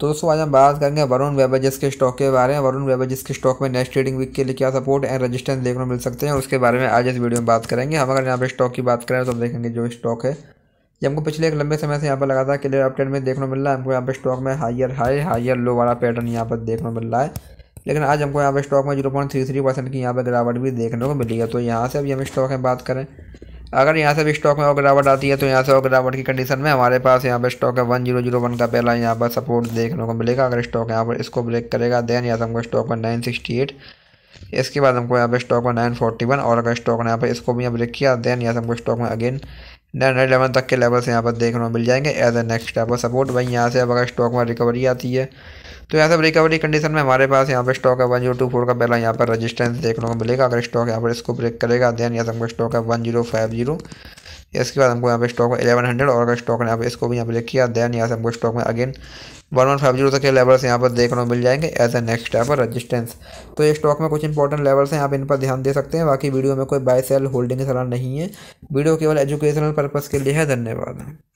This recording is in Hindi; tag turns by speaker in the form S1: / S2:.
S1: तो दोस्तों आज हम बात करेंगे वरुण वेबजेस के स्टॉक के बारे में वरुण वेबर के स्टॉक में नेक्स्ट ट्रेडिंग वीक के लिए क्या सपोर्ट एंड रेजिस्टेंस देखने को मिल सकते हैं उसके बारे में आज इस वीडियो में बात करेंगे हम अगर यहाँ पर स्टॉक की बात करें तो हम देखेंगे जो स्टॉक है ये हमको पिछले एक लंबे समय से यहाँ पर लगातार क्लियर अपडेट में देखने को मिल रहा है हमको यहाँ पर स्टॉक में हाइयर हाई हाइयर लो वाला पैटर्न यहाँ पर देखने को मिल रहा है लेकिन आज हमको यहाँ पर स्टॉक में zero point three three percent की यहाँ पर गिरावट भी देखने को मिली है तो यहाँ से अभी हम स्टॉक में बात करें अगर यहाँ से भी स्टॉक में और गिरावट आती है तो यहाँ से और गिरावट की कंडीशन में हमारे पास यहाँ पर स्टॉक है वन जीरो जीरो वन का पहला यहाँ पर सपोर्ट देखने को मिलेगा अगर स्टॉक यहाँ पर इसको ब्रेक करेगा देन यहाँ से हमको स्टॉक में नाइन सिक्सटी एट इसके बाद हमको यहाँ पर स्टॉक में नाइन फोर्टी वन और अगर स्टॉक ने यहाँ पर इसको भी यहाँ ब्रेक किया देन यहाँ से हमको स्टॉक में अगेन नाइन इलेवन तक के लेवल से यहाँ पर देखने को मिल जाएंगे as a next type of support वहीं यहाँ से अब अगर स्टॉक में रिकवरी आती है तो यहाँ सब रिकवरी कंडीशन में हमारे पास यहाँ पर स्टॉक है वन जीरो टू फोर का पहला यहाँ पर रजिस्टेंस देखने को मिलेगा अगर स्टॉक यहाँ पर इसको ब्रेक करेगा देन यहाँ हमको स्टॉक है वन जीरो फाइव जीरो इसके बाद हमको यहाँ पे स्टॉक है एलेवन हंड्रेड और अगर स्टॉक ने यहाँ इसको भी यहाँ पर किया देन यहाँ से हमको स्टॉक में again one one five zero तक के लेवल्स यहाँ पर देखने को मिल जाएंगे एज ए नेक्स्ट यहाँ पर रजिस्टेंस तो ये स्टॉक में कुछ इंपॉर्टेंट लेवल्स हैं आप इन पर ध्यान दे सकते हैं बाकी वीडियो में कोई बाय सेल होल्डिंग सलाह नहीं है वीडियो केवल एजुकेशनल पर्पज़ के लिए है धन्यवाद